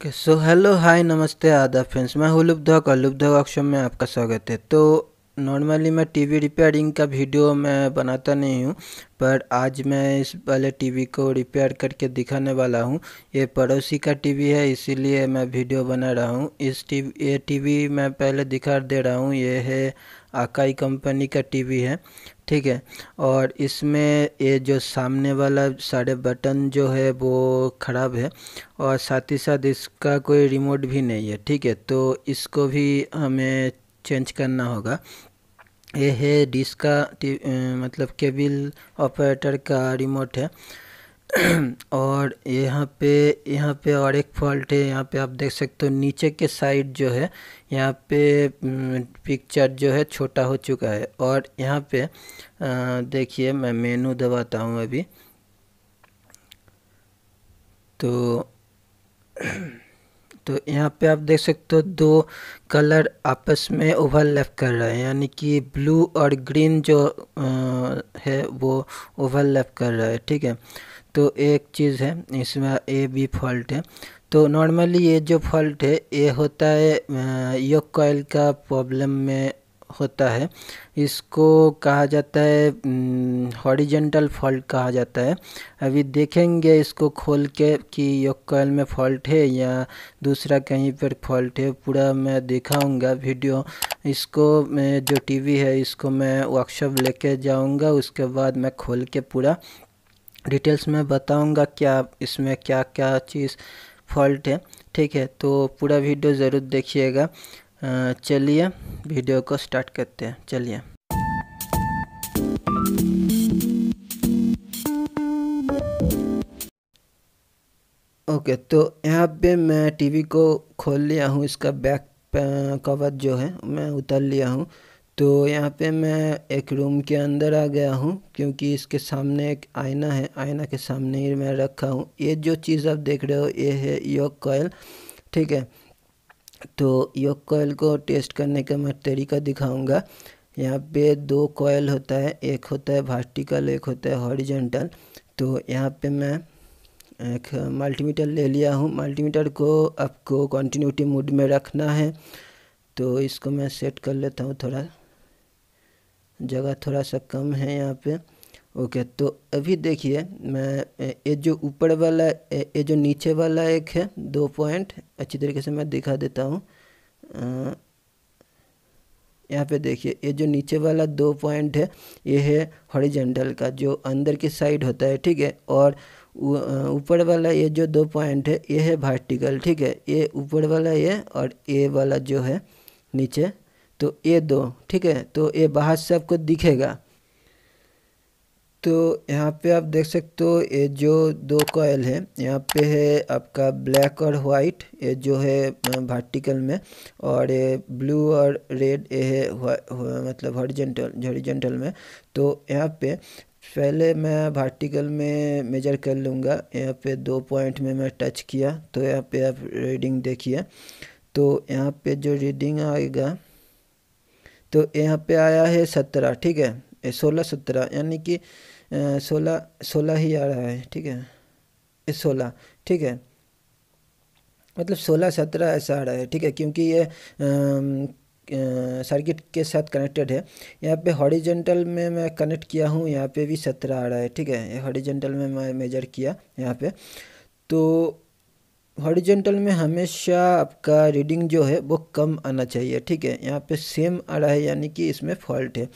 okay so hello hi नमस्ते आदा friends मैं हूँ लुब्धक और लुब्धक ऑक्शन में आपका स्वागत है तो नॉर्मली मैं टीवी रिपेयरिंग का वीडियो मैं बनाता नहीं हूँ पर आज मैं इस वाले टीवी को रिपेयर करके दिखाने वाला हूँ ये पड़ोसी का टीवी है इसीलिए मैं वीडियो बना रहा हूँ इस टीवी ये टीवी मैं पहले दिखा दे रहा हूँ ये है आकाई कंपनी का टीवी है ठीक है और इसमें ये जो सामने वाला सारे बटन जो है वो ख़राब है और साथ ही साथ इसका कोई रिमोट भी नहीं है ठीक है तो इसको भी हमें चेंज करना होगा ये है डिस्क का मतलब केबल ऑपरेटर का रिमोट है और यहाँ पे यहाँ पे और एक फॉल्ट है यहाँ पे आप देख सकते हो नीचे के साइड जो है यहाँ पे पिक्चर हम्म, जो है छोटा हो चुका है और यहाँ पे देखिए मैं मेनू दबाता हूँ अभी तो तो यहाँ पे आप देख सकते हो दो कलर आपस में ओवरलैप कर रहे हैं यानी कि ब्लू और ग्रीन जो आ, है वो ओवरलैप कर रहा है ठीक है तो एक चीज़ है इसमें ए भी फॉल्ट है तो नॉर्मली ये जो फॉल्ट है ये होता है योग कॉयल का प्रॉब्लम में होता है इसको कहा जाता है हॉरिजेंटल फॉल्ट कहा जाता है अभी देखेंगे इसको खोल के कि योग कॉयल में फॉल्ट है या दूसरा कहीं पर फॉल्ट है पूरा मैं दिखाऊंगा वीडियो इसको मैं जो टीवी है इसको मैं वर्कशॉप लेके जाऊंगा उसके बाद मैं खोल के पूरा डिटेल्स में बताऊंगा क्या इसमें क्या क्या चीज़ फॉल्ट है ठीक है तो पूरा वीडियो ज़रूर देखिएगा चलिए वीडियो को स्टार्ट करते हैं चलिए ओके तो यहाँ पे मैं टीवी को खोल लिया हूँ इसका बैक कवर जो है मैं उतार लिया हूँ तो यहाँ पे मैं एक रूम के अंदर आ गया हूँ क्योंकि इसके सामने एक आईना है आईना के सामने ही मैं रखा हूँ ये जो चीज़ आप देख रहे हो ये है योग कॉयल ठीक है तो योग कॉयल को टेस्ट करने का मैं तरीका दिखाऊंगा यहाँ पे दो कॉयल होता है एक होता है वर्टिकल एक होता है हॉरिजेंटल तो यहाँ पर मैं एक मल्टीमीटर ले लिया हूँ मल्टीमीटर को आपको कंटिन्यूटी मूड में रखना है तो इसको मैं सेट कर लेता हूँ थोड़ा जगह थोड़ा सा कम है यहाँ पे ओके तो अभी देखिए मैं ये जो ऊपर वाला ये जो नीचे वाला एक है दो पॉइंट अच्छी तरीके से मैं दिखा देता हूँ यहाँ पे देखिए ये जो नीचे वाला दो पॉइंट है ये है हॉरिजेंटल का जो अंदर की साइड होता है ठीक है और ऊपर वाला ये जो दो पॉइंट है ये है वर्टिकल ठीक है ये ऊपर वाला ये और ये वाला जो है नीचे तो ये दो ठीक है तो ये बाहर से आपको दिखेगा तो यहाँ पे आप देख सकते हो ये जो दो कॉयल है यहाँ पे है आपका ब्लैक और वाइट ये जो है वर्टिकल में और ये ब्लू और रेड ये है मतलब हॉरिजेंटल हॉरिजेंटल में तो यहाँ पे पहले मैं वर्टिकल में मेजर कर लूँगा यहाँ पे दो पॉइंट में मैं टच किया तो यहाँ पे आप रीडिंग देखिए तो यहाँ पे जो रीडिंग आएगा तो यहाँ पे आया है सत्रह ठीक है सोलह सत्रह यानी कि सोलह सोलह ही आ रहा है ठीक है सोलह ठीक है मतलब सोलह सत्रह ऐसा आ रहा है ठीक है क्योंकि ये सर्किट के साथ कनेक्टेड है यहाँ पे हॉरिजेंटल में मैं कनेक्ट किया हूँ यहाँ पे भी सत्रह आ रहा है ठीक है हॉरिजेंटल में मैं मेजर किया यहाँ पे तो हॉरिजेंटल में हमेशा आपका रीडिंग जो है वो कम आना चाहिए ठीक है यहाँ पे सेम आ रहा है यानी कि इसमें फॉल्ट है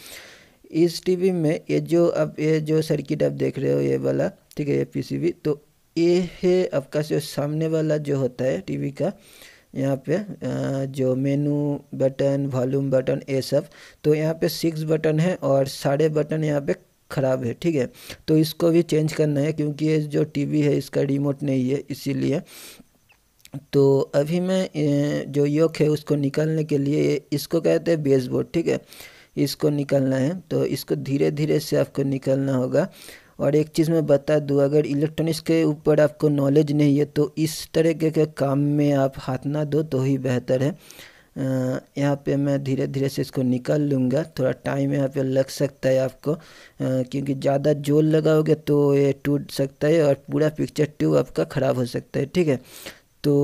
इस टीवी में ये जो आप ये जो सर्किट आप देख रहे हो ये वाला ठीक है ये पीसीबी तो ये है आपका जो सामने वाला जो होता है टीवी का यहाँ पे जो मेनू बटन वॉल्यूम बटन ये सब तो यहाँ पे सिक्स बटन है और सारे बटन यहाँ पे ख़राब है ठीक है तो इसको भी चेंज करना है क्योंकि ये जो टीवी है इसका रिमोट नहीं है इसीलिए तो अभी मैं जो योक है उसको निकालने के लिए इसको कहते हैं बेसबोर्ड ठीक है इसको निकालना है तो इसको धीरे धीरे से आपको निकालना होगा और एक चीज़ मैं बता दूँ अगर इलेक्ट्रॉनिक्स के ऊपर आपको नॉलेज नहीं है तो इस तरह के, के काम में आप हाथ ना दो तो ही बेहतर है यहाँ पे मैं धीरे धीरे से इसको निकाल लूँगा थोड़ा टाइम यहाँ पे लग सकता है आपको क्योंकि ज़्यादा जोर लगाओगे तो ये टूट सकता है और पूरा पिक्चर ट्यूब आपका ख़राब हो सकता है ठीक है तो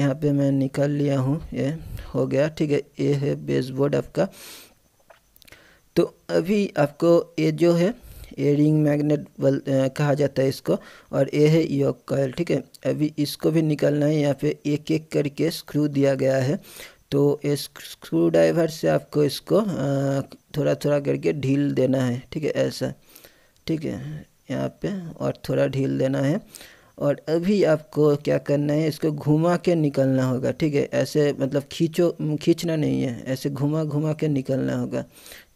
यहाँ पे मैं निकाल लिया हूँ ये हो गया ठीक है ये है बेसबोर्ड आपका तो अभी आपको ये जो है ये रिंग मैगनेट बल कहा जाता है इसको और ये है योग कॉयल ठीक है अभी इसको भी निकालना है यहाँ पे एक एक करके स्क्रू दिया गया है तो इस स्क्रू ड्राइवर से आपको इसको थोड़ा थोड़ा करके ढील देना है ठीक है ऐसा ठीक है यहाँ पे और थोड़ा ढील देना है और अभी आपको क्या करना है इसको घुमा के निकलना होगा ठीक है ऐसे मतलब खींचो खींचना नहीं है ऐसे घुमा घुमा के निकलना होगा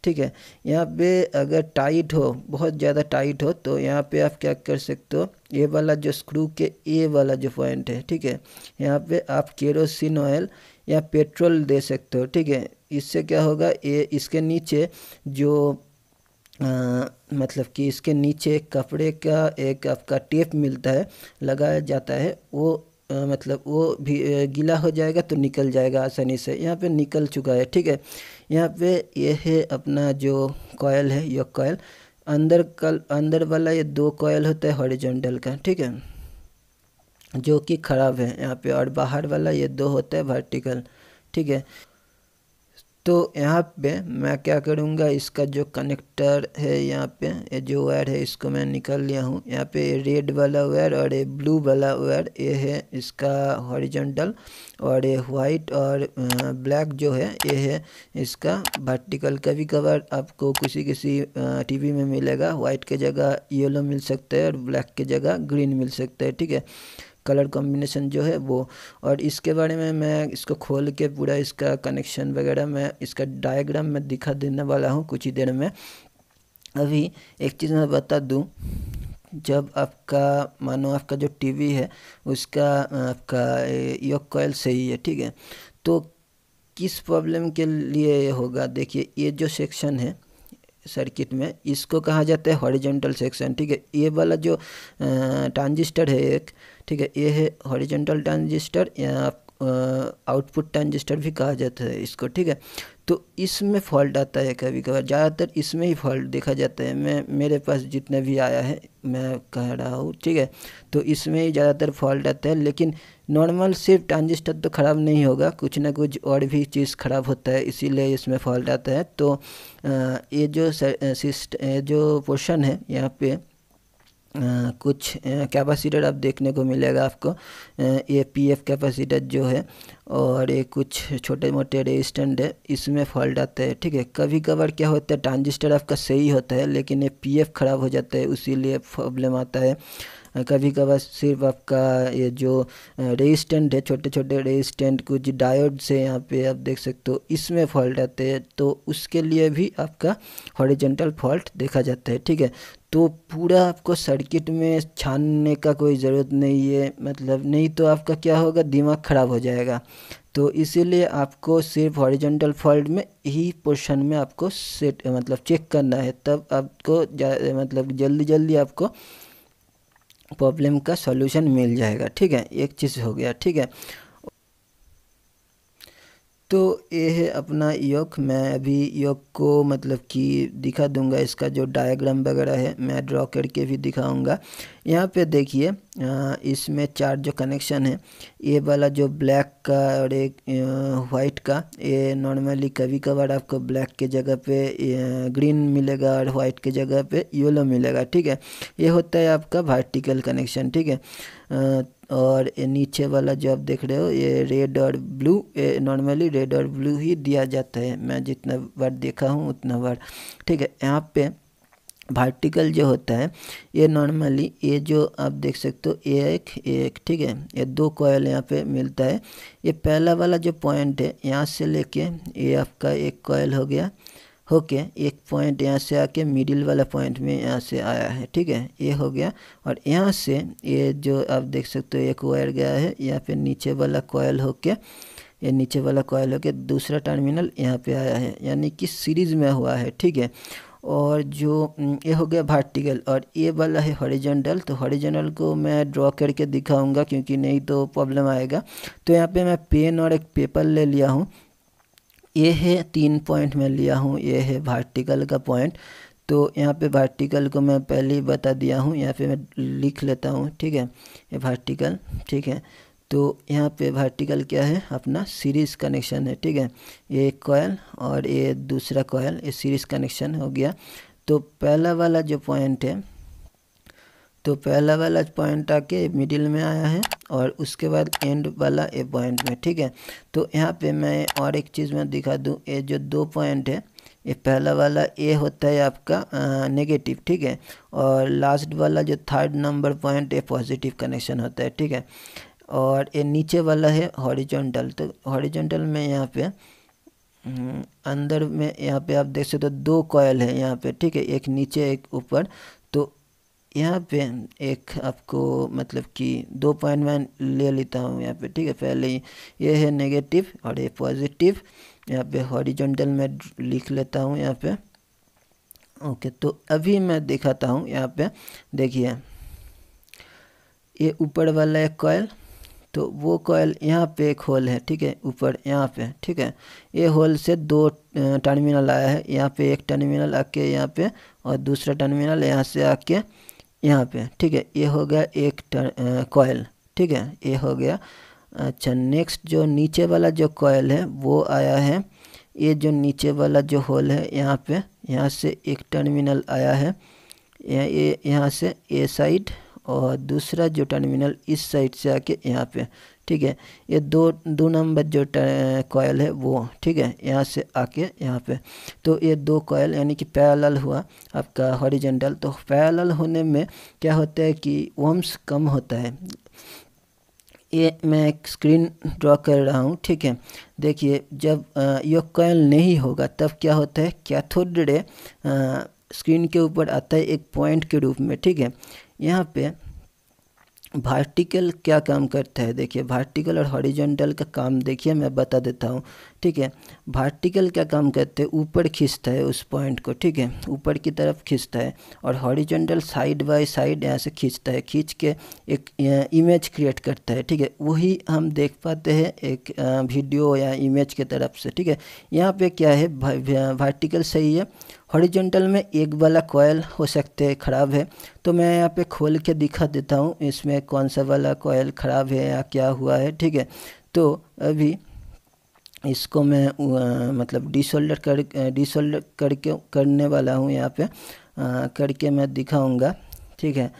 ठीक है यहाँ पे अगर टाइट हो बहुत ज़्यादा टाइट हो तो यहाँ पे आप क्या कर सकते हो ये वाला जो स्क्रू के ए वाला जो पॉइंट है ठीक है यहाँ पे आप केरोसिन ऑयल या पेट्रोल दे सकते हो ठीक है इससे क्या होगा ये इसके नीचे जो आ, मतलब कि इसके नीचे कपड़े का एक आपका टेप मिलता है लगाया जाता है वो आ, मतलब वो भी गीला हो जाएगा तो निकल जाएगा आसानी से यहाँ पे निकल चुका है ठीक है यहाँ पे ये है अपना जो कॉयल है यह कॉयल अंदर कल अंदर वाला ये दो कॉयल होता है हॉरिजेंटल का ठीक है जो कि ख़राब है यहाँ पे और बाहर वाला ये दो होता है वर्टिकल ठीक है तो यहाँ पे मैं क्या करूँगा इसका जो कनेक्टर है यहाँ पे ये जो वायर है इसको मैं निकाल लिया हूँ यहाँ पे रेड वाला वायर और ये ब्लू वाला वायर ये है इसका हॉरिजॉन्टल और ये वाइट और ब्लैक जो है ये है इसका वर्टिकल कभी कभार आपको किसी किसी टीवी में मिलेगा वाइट की जगह येलो मिल सकता है और ब्लैक की जगह ग्रीन मिल सकता है ठीक है कलर कॉम्बिनेशन जो है वो और इसके बारे में मैं इसको खोल के पूरा इसका कनेक्शन वगैरह मैं इसका डायग्राम में दिखा देने वाला हूँ कुछ ही देर में अभी एक चीज़ मैं बता दूँ जब आपका मानो आपका जो टीवी है उसका आपका योग कॉयल सही है ठीक है तो किस प्रॉब्लम के लिए होगा देखिए ये जो सेक्शन है सर्किट में इसको कहा जाता है हॉरिजेंटल सेक्शन ठीक है ये वाला जो ट्रांजिस्टर है एक ठीक है ये है हॉरिजेंटल ट्रांजिस्टर या आउटपुट ट्रांजिस्टर भी कहा जाता है इसको ठीक है तो इसमें फॉल्ट आता है कभी कभार ज़्यादातर इसमें ही फॉल्ट देखा जाता है मैं मेरे पास जितना भी आया है मैं कह रहा हूँ ठीक है तो इसमें ही ज़्यादातर फॉल्ट आता है लेकिन नॉर्मल सिर्फ ट्रांजिस्टर तो ख़राब नहीं होगा कुछ ना कुछ और भी चीज़ ख़राब होता है इसीलिए इसमें फॉल्ट आता है तो ये जो सिस्ट ये जो पोर्शन है यहाँ पे कुछ कैपेसिटर अब देखने को मिलेगा आपको ये पी एफ कैपेसिटर जो है और ये कुछ छोटे मोटे रेजिस्टेंट है इसमें फॉल्ट आता है ठीक है कभी कभार क्या होता है ट्रांजिस्टर आपका सही होता है लेकिन ये पी एफ ख़राब हो जाता है उसी लिए प्रॉब्लम आता है कभी कभार सिर्फ आपका ये जो रेजिस्टेंट है छोटे छोटे रेजिस्टेंट कुछ डायोड से यहाँ पे आप देख सकते हो इसमें फॉल्ट आते हैं तो उसके लिए भी आपका हॉरिजेंटल फॉल्ट देखा जाता है ठीक है तो पूरा आपको सर्किट में छानने का कोई ज़रूरत नहीं है मतलब नहीं तो आपका क्या होगा दिमाग ख़राब हो जाएगा तो इसीलिए आपको सिर्फ हॉरिजेंटल फॉल्ट में ही पोर्शन में आपको सेट मतलब चेक करना है तब आपको मतलब जल्दी जल्दी आपको प्रॉब्लम का सॉल्यूशन मिल जाएगा ठीक है एक चीज़ हो गया ठीक है तो ये है अपना योग मैं अभी योग को मतलब कि दिखा दूंगा इसका जो डायग्राम वगैरह है मैं ड्रॉ करके भी दिखाऊंगा यहाँ पे देखिए इसमें चार जो कनेक्शन है ये वाला जो ब्लैक का और एक वाइट का ये नॉर्मली कभी कभार आपको ब्लैक के जगह पे ग्रीन मिलेगा और वाइट के जगह पे येलो मिलेगा ठीक है ये होता है आपका वर्टिकल कनेक्शन ठीक है और ये नीचे वाला जो आप देख रहे हो ये रेड और ब्लू नॉर्मली रेड और ब्लू ही दिया जाता है मैं जितना बार देखा हूँ उतना बार ठीक है यहाँ पे वर्टिकल जो होता है ये नॉर्मली ये जो आप देख सकते हो ये एक ये एक ठीक है ये दो कॉयल यहाँ पे मिलता है ये पहला वाला जो पॉइंट है यहाँ से लेके ये आपका एक कॉयल हो गया होके एक पॉइंट यहाँ से आके मिडिल वाला पॉइंट में यहाँ से आया है ठीक है ये हो गया और यहाँ से ये जो आप देख सकते हो एक वायर गया है यहाँ पे नीचे वाला कॉयल होके ये नीचे वाला कॉयल होके दूसरा टर्मिनल यहाँ पे आया है यानी कि सीरीज में हुआ है ठीक है और जो ये हो गया वर्टिकल और ये वाला है हॉरिजेंटल तो हॉरिजेंटल को मैं ड्रॉ करके दिखाऊंगा क्योंकि नहीं तो प्रॉब्लम आएगा तो यहाँ पे मैं पेन और एक पेपर ले लिया हूँ ये है तीन पॉइंट मैं लिया हूँ ये है वर्टिकल का पॉइंट तो यहाँ पे वर्टिकल को मैं पहले ही बता दिया हूँ यहाँ पे मैं लिख लेता हूँ ठीक है ये वर्टिकल ठीक है तो यहाँ पे वर्टिकल क्या है अपना सीरीज़ कनेक्शन है ठीक है ये एक कॉयल और ये दूसरा कॉयल ये सीरीज़ कनेक्शन हो गया तो पहला वाला जो पॉइंट है तो पहला वाला पॉइंट आके मिडिल में आया है और उसके बाद एंड वाला ए पॉइंट में ठीक है तो यहाँ पे मैं और एक चीज़ में दिखा दूँ ये जो दो पॉइंट है ये पहला वाला ए होता है आपका नेगेटिव ठीक है और लास्ट वाला जो थर्ड नंबर पॉइंट ये पॉजिटिव कनेक्शन होता है ठीक है और ये नीचे वाला है हॉरिजेंटल तो हॉरिजॉन्टल में यहाँ पे हम्म, अंदर में यहाँ पे आप देख सकते हो तो दो कॉयल है यहाँ पे ठीक है एक नीचे एक ऊपर यहाँ पे एक आपको मतलब कि दो पॉइंट मैं ले लेता हूँ यहाँ पे ठीक है पहले ये है नेगेटिव और ये पॉजिटिव यहाँ पे हॉरिजॉन्टल में लिख लेता हूँ यहाँ पे ओके तो अभी मैं दिखाता हूँ यहाँ पे देखिए ये ऊपर वाला एक कॉयल तो वो कॉयल यहाँ पे एक होल है ठीक है ऊपर यहाँ पे ठीक है ये होल से दो टर्मिनल आया है यहाँ पे एक टर्मिनल आके यहाँ पे और दूसरा टर्मिनल यहाँ से आके यहाँ पे ठीक है ये हो गया एक कॉयल ठीक है ये हो गया अच्छा नेक्स्ट जो नीचे वाला जो कॉयल है वो आया है ये जो नीचे वाला जो होल है यहाँ पे यहाँ से एक टर्मिनल आया है ये यहाँ से ए साइड और दूसरा जो टर्मिनल इस साइड से आके यहाँ पे ठीक है ये दो दो नंबर जो कॉयल है वो ठीक है यहाँ से आके यहाँ पे तो ये दो कॉयल यानी कि पैरल हुआ आपका हॉरिजेंटल तो पैरल होने में क्या होता है कि वम्स कम होता है ये मैं एक स्क्रीन ड्रॉ कर रहा हूँ ठीक है देखिए जब ये कॉयल नहीं होगा तब क्या होता है कैथोड रे स्क्रीन के ऊपर आता है एक पॉइंट के रूप में ठीक है यहाँ पे वर्टिकल क्या काम करता है देखिए वर्टिकल और हॉरिजॉन्टल का काम देखिए मैं बता देता हूँ ठीक है वर्टिकल क्या काम करते हैं ऊपर खींचता है उस पॉइंट को ठीक है ऊपर की तरफ खींचता है और हॉरिजॉन्टल साइड बाय साइड यहाँ से खींचता है खींच के एक इमेज क्रिएट करता है ठीक है वही हम देख पाते हैं एक वीडियो या इमेज के तरफ से ठीक है यहाँ पर क्या है वर्टिकल सही है हॉरिजेंटल में एक वाला कॉयल हो सकते है ख़राब है तो मैं यहाँ पे खोल के दिखा देता हूँ इसमें कौन सा वाला कॉयल ख़राब है या क्या हुआ है ठीक है तो अभी इसको मैं आ, मतलब डिसोल्डर कर डिसोल्डर करके करने वाला हूँ यहाँ पे आ, करके मैं दिखाऊँगा ठीक है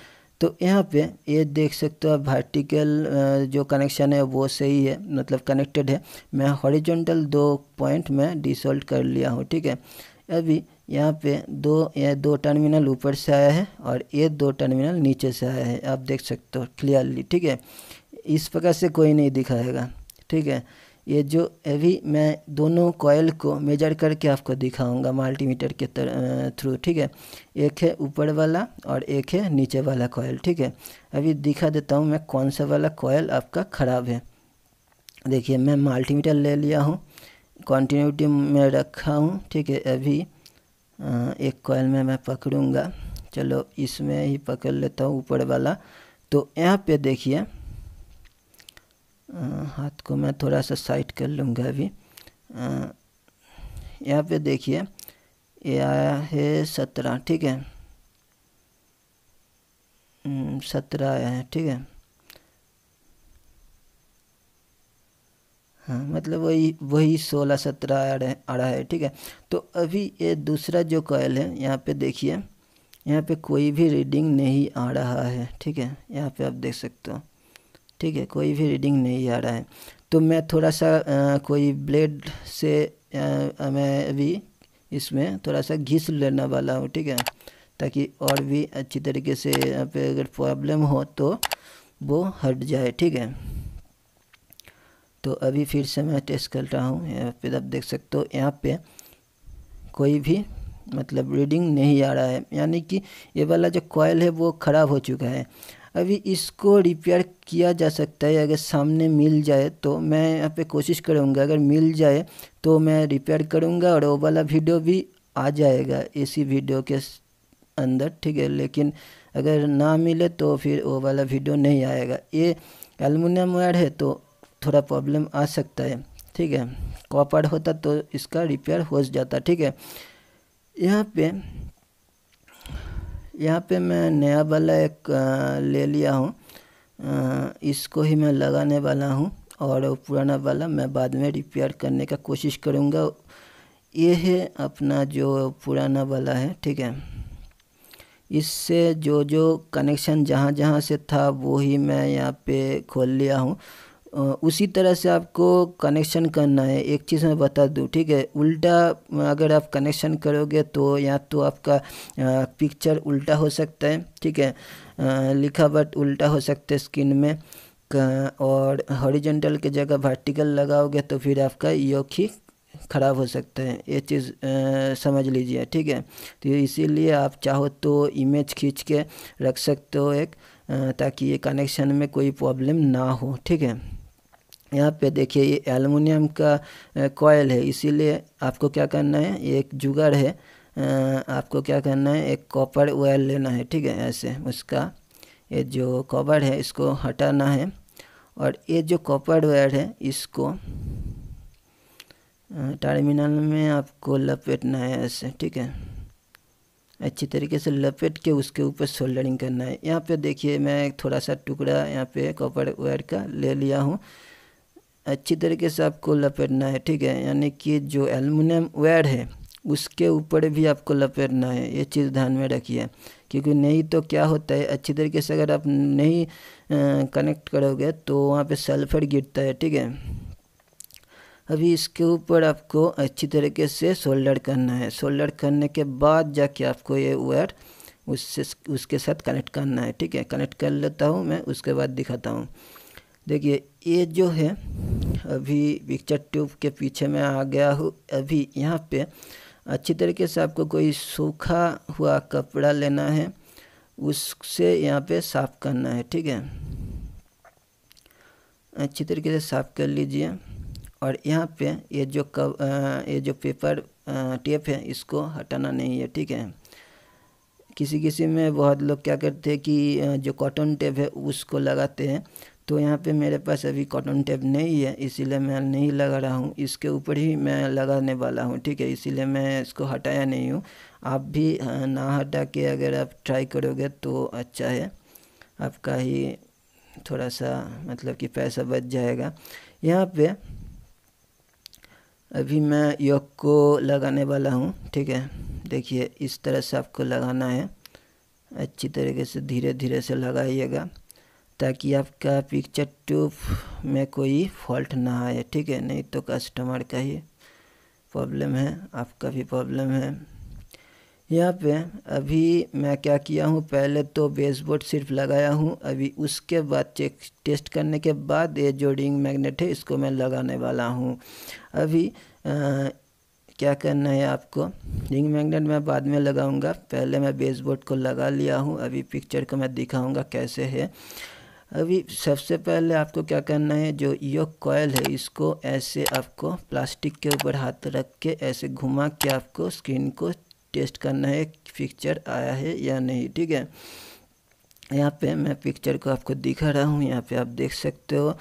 तो यहाँ पे ये देख सकते हो आप वर्टिकल जो कनेक्शन है वो सही है मतलब कनेक्टेड है मैं हॉरिजॉन्टल दो पॉइंट में डिसोल्ट कर लिया हूँ ठीक है अभी यहाँ पे दो ये दो टर्मिनल ऊपर से आया है और ये दो टर्मिनल नीचे से आया है आप देख सकते हो क्लियरली ठीक है इस प्रकार से कोई नहीं दिखाएगा ठीक है ये जो अभी मैं दोनों कॉयल को मेजर करके आपको दिखाऊंगा मल्टीमीटर के थ्रू ठीक है एक है ऊपर वाला और एक है नीचे वाला कॉयल ठीक है अभी दिखा देता हूँ मैं कौन सा वाला कॉयल आपका ख़राब है देखिए मैं मल्टीमीटर ले लिया हूँ कंटिन्यूटी में रखा हूँ ठीक है अभी एक कॉयल में मैं पकड़ूंगा चलो इसमें ही पकड़ लेता हूँ ऊपर वाला तो यहाँ पे देखिए हाथ को मैं थोड़ा सा साइड कर लूँगा अभी यहाँ पे देखिए ये आया है सत्रह ठीक है हम्म, सत्रह आया है ठीक है हाँ मतलब वही वही सोलह सत्रह अढ़ाई अढ़ाई है ठीक है तो अभी ये दूसरा जो कॉयल है यहाँ पे देखिए यहाँ पे कोई भी रीडिंग नहीं आ रहा है ठीक है यहाँ पे आप देख सकते हो ठीक है कोई भी रीडिंग नहीं आ रहा है तो मैं थोड़ा सा आ, कोई ब्लेड से आ, मैं अभी इसमें थोड़ा सा घिस लेने वाला हूँ ठीक है ताकि और भी अच्छी तरीके से यहाँ पे अगर प्रॉब्लम हो तो वो हट जाए ठीक है तो अभी फिर से मैं टेस्ट कर रहा हूँ यहाँ फिर आप देख सकते हो यहाँ पे कोई भी मतलब रीडिंग नहीं आ रहा है यानी कि ये वाला जो कॉयल है वो ख़राब हो चुका है अभी इसको रिपेयर किया जा सकता है अगर सामने मिल जाए तो मैं यहाँ पे कोशिश करूँगा अगर मिल जाए तो मैं रिपेयर करूँगा और वो वाला वीडियो भी आ जाएगा इसी वीडियो के अंदर ठीक है लेकिन अगर ना मिले तो फिर वो वाला वीडियो नहीं आएगा ये एलमिनियम वायर है तो थोड़ा प्रॉब्लम आ सकता है ठीक है कॉपर होता तो इसका रिपेयर हो जाता ठीक है यहाँ पे यहाँ पे मैं नया वाला एक ले लिया हूँ इसको ही मैं लगाने वाला हूँ और पुराना वाला मैं बाद में रिपेयर करने का कोशिश करूँगा ये है अपना जो पुराना वाला है ठीक है इससे जो जो कनेक्शन जहाँ जहाँ से था वो ही मैं यहाँ पे खोल लिया हूँ उसी तरह से आपको कनेक्शन करना है एक चीज़ मैं बता दूँ ठीक है उल्टा अगर आप कनेक्शन करोगे तो या तो आपका पिक्चर उल्टा हो सकता है ठीक है लिखावट उल्टा हो सकता है स्क्रीन में और हॉरिजेंटल की जगह वर्टिकल लगाओगे तो फिर आपका योग ही ख़राब हो सकता है ये चीज़ समझ लीजिए ठीक है तो इसीलिए आप चाहो तो इमेज खींच के रख सकते हो एक ताकि ये कनेक्शन में कोई प्रॉब्लम ना हो ठीक है यहाँ पे देखिए ये एलमिनियम का कॉयल है इसीलिए आपको क्या करना है ये एक जुगाड़ है आपको क्या करना है एक कॉपर वायर लेना है ठीक है ऐसे उसका ये जो कॉपर है इसको हटाना है और ये जो कॉपर वायर है इसको टर्मिनल में आपको लपेटना है ऐसे ठीक है अच्छी तरीके से लपेट के उसके ऊपर सोल्डरिंग करना है यहाँ पे देखिए मैं थोड़ा सा टुकड़ा यहाँ पे कॉपर वायर का ले लिया हूँ अच्छी तरीके से आपको लपेटना है ठीक है यानी कि जो एलमिनियम वेड है उसके ऊपर भी आपको लपेटना है ये चीज़ ध्यान में रखिए क्योंकि नहीं तो क्या होता है अच्छी तरीके से अगर आप नहीं कनेक्ट करोगे तो वहाँ पे सल्फर गिरता है ठीक है अभी इसके ऊपर आपको अच्छी तरीके से सोल्डर करना है सोल्डर करने के बाद जाके आपको ये वायर उससे उसके साथ कनेक्ट करना है ठीक है कनेक्ट कर लेता हूँ मैं उसके बाद दिखाता हूँ देखिए ये जो है अभी पिक्चर ट्यूब के पीछे मैं आ गया हूँ अभी यहाँ पे अच्छी तरीके से आपको कोई सूखा हुआ कपड़ा लेना है उससे यहाँ पे साफ़ करना है ठीक है अच्छी तरीके से साफ़ कर लीजिए और यहाँ पे ये जो कव ये जो पेपर टेप है इसको हटाना नहीं है ठीक है किसी किसी में बहुत लोग क्या करते हैं कि जो कॉटन टेप है उसको लगाते हैं तो यहाँ पे मेरे पास अभी कॉटन टेप नहीं है इसीलिए मैं नहीं लगा रहा हूँ इसके ऊपर ही मैं लगाने वाला हूँ ठीक है इसीलिए मैं इसको हटाया नहीं हूँ आप भी ना हटा के अगर आप ट्राई करोगे तो अच्छा है आपका ही थोड़ा सा मतलब कि पैसा बच जाएगा यहाँ पे अभी मैं योग को लगाने वाला हूँ ठीक है देखिए इस तरह से आपको लगाना है अच्छी तरीके से धीरे धीरे से लगाइएगा ताकि आपका पिक्चर ट्यूब में कोई फॉल्ट ना आए ठीक है नहीं तो कस्टमर का ही प्रॉब्लम है आपका भी प्रॉब्लम है यहाँ पे अभी मैं क्या किया हूँ पहले तो बेसबोर्ड सिर्फ लगाया हूँ अभी उसके बाद चेक टेस्ट करने के बाद ये जो रिंग मैगनेट है इसको मैं लगाने वाला हूँ अभी आ, क्या करना है आपको रिंग मैग्नेट मैं बाद में लगाऊंगा पहले मैं बेसबोर्ड को लगा लिया हूँ अभी पिक्चर को मैं दिखाऊंगा कैसे है अभी सबसे पहले आपको क्या करना है जो यो कॉयल है इसको ऐसे आपको प्लास्टिक के ऊपर हाथ रख के ऐसे घुमा के आपको स्क्रीन को टेस्ट करना है पिक्चर आया है या नहीं ठीक है यहाँ पे मैं पिक्चर को आपको दिखा रहा हूँ यहाँ पे आप देख सकते हो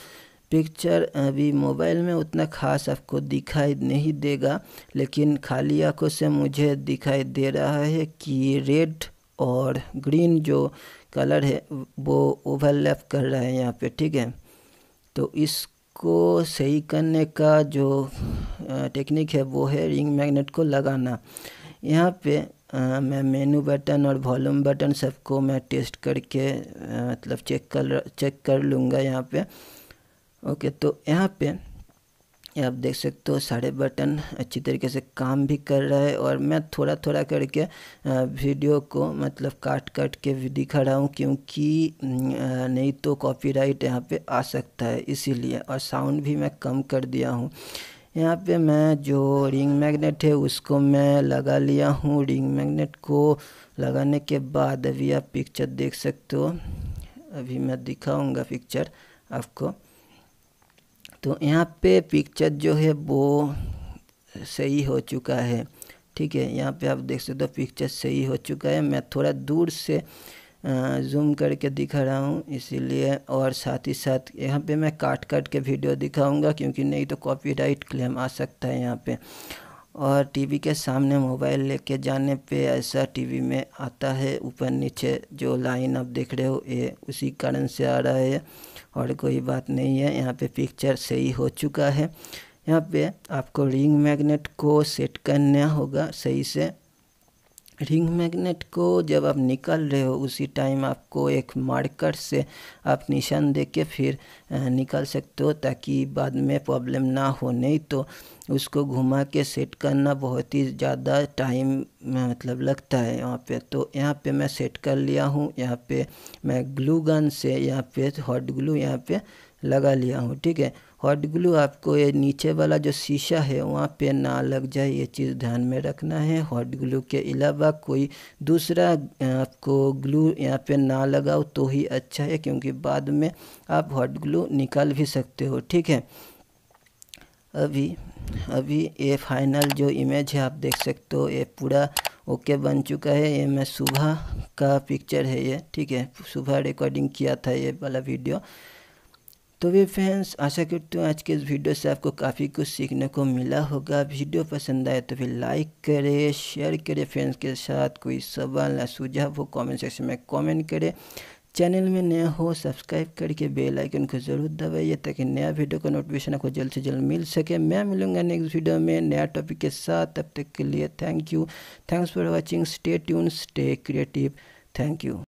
पिक्चर अभी मोबाइल में उतना खास आपको दिखाई नहीं देगा लेकिन खाली आँखों से मुझे दिखाई दे रहा है कि रेड और ग्रीन जो कलर है वो ओवरलैप कर रहा है यहाँ पे ठीक है तो इसको सही करने का जो टेक्निक है वो है रिंग मैग्नेट को लगाना यहाँ पे आ, मैं मेनू बटन और वॉल्यूम बटन सबको मैं टेस्ट करके मतलब चेक कर चेक कर लूँगा यहाँ पे ओके तो यहाँ पे ये आप देख सकते हो सारे बटन अच्छी तरीके से काम भी कर रहा है और मैं थोड़ा थोड़ा करके वीडियो को मतलब काट काट के भी दिखा रहा हूँ क्योंकि नहीं तो कॉपीराइट यहाँ पे आ सकता है इसीलिए और साउंड भी मैं कम कर दिया हूँ यहाँ पे मैं जो रिंग मैग्नेट है उसको मैं लगा लिया हूँ रिंग मैगनेट को लगाने के बाद अभी आप पिक्चर देख सकते हो अभी मैं दिखाऊँगा पिक्चर आपको तो यहाँ पे पिक्चर जो है वो सही हो चुका है ठीक है यहाँ पे आप देख सकते हो पिक्चर सही हो चुका है मैं थोड़ा दूर से जूम करके दिखा रहा हूँ इसीलिए और साथ ही साथ यहाँ पे मैं काट काट के वीडियो दिखाऊंगा क्योंकि नहीं तो कॉपीराइट क्लेम आ सकता है यहाँ पे और टीवी के सामने मोबाइल लेके जाने पे ऐसा टीवी में आता है ऊपर नीचे जो लाइन आप देख रहे हो ये उसी कारण से आ रहा है और कोई बात नहीं है यहाँ पे पिक्चर सही हो चुका है यहाँ पे आपको रिंग मैग्नेट को सेट करना होगा सही से रिंग मैग्नेट को जब आप निकल रहे हो उसी टाइम आपको एक मार्कर से आप निशान दे के फिर निकल सकते हो ताकि बाद में प्रॉब्लम ना हो नहीं तो उसको घुमा के सेट करना बहुत ही ज़्यादा टाइम मतलब लगता है यहाँ पे तो यहाँ पे मैं सेट कर लिया हूँ यहाँ पे मैं ग्लू गन से यहाँ पे हॉट ग्लू यहाँ पे लगा लिया हूँ ठीक है हॉट ग्लू आपको ये नीचे वाला जो शीशा है वहाँ पे ना लग जाए ये चीज़ ध्यान में रखना है हॉट ग्लू के अलावा कोई दूसरा आपको ग्लू यहाँ पे ना लगाओ तो ही अच्छा है क्योंकि बाद में आप हॉट ग्लू निकाल भी सकते हो ठीक है अभी अभी ये फाइनल जो इमेज है आप देख सकते हो ये पूरा ओके बन चुका है ये मैं सुबह का पिक्चर है ये ठीक है सुबह रिकॉर्डिंग किया था ये वाला वीडियो तो वे फैंस आशा करते हैं आज के इस वीडियो से आपको काफ़ी कुछ सीखने को मिला होगा वीडियो पसंद आए तो फिर लाइक करें शेयर करें फ्रेंड्स के साथ कोई सवाल या सुझाव हो कमेंट सेक्शन में कमेंट करें चैनल में नया हो सब्सक्राइब करके बेल आइकन को ज़रूर दबाइए ताकि नया वीडियो का नोटिफिकेशन आपको जल्द से जल्द मिल सके मैं मिलूंगा नेक्स्ट वीडियो में नया टॉपिक के साथ तब तक के लिए thank you thanks for watching stay tune stay creative thank you